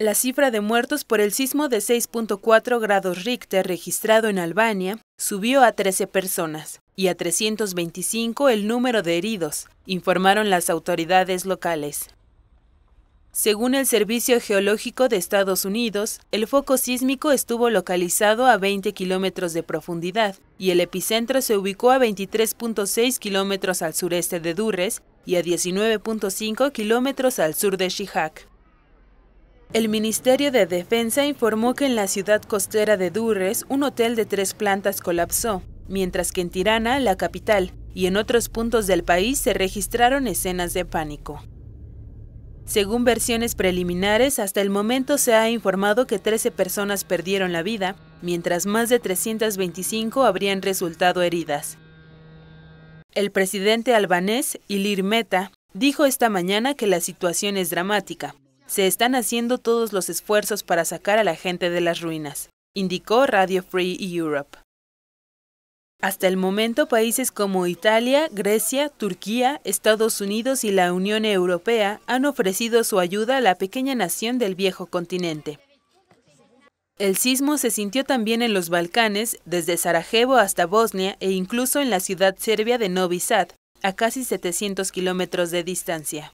La cifra de muertos por el sismo de 6.4 grados Richter registrado en Albania subió a 13 personas y a 325 el número de heridos, informaron las autoridades locales. Según el Servicio Geológico de Estados Unidos, el foco sísmico estuvo localizado a 20 kilómetros de profundidad y el epicentro se ubicó a 23.6 kilómetros al sureste de Durres y a 19.5 kilómetros al sur de Shihak. El Ministerio de Defensa informó que en la ciudad costera de Durres un hotel de tres plantas colapsó, mientras que en Tirana, la capital, y en otros puntos del país se registraron escenas de pánico. Según versiones preliminares, hasta el momento se ha informado que 13 personas perdieron la vida, mientras más de 325 habrían resultado heridas. El presidente albanés, Ilir Meta, dijo esta mañana que la situación es dramática, se están haciendo todos los esfuerzos para sacar a la gente de las ruinas, indicó Radio Free Europe. Hasta el momento, países como Italia, Grecia, Turquía, Estados Unidos y la Unión Europea han ofrecido su ayuda a la pequeña nación del viejo continente. El sismo se sintió también en los Balcanes, desde Sarajevo hasta Bosnia e incluso en la ciudad serbia de Novi Sad, a casi 700 kilómetros de distancia.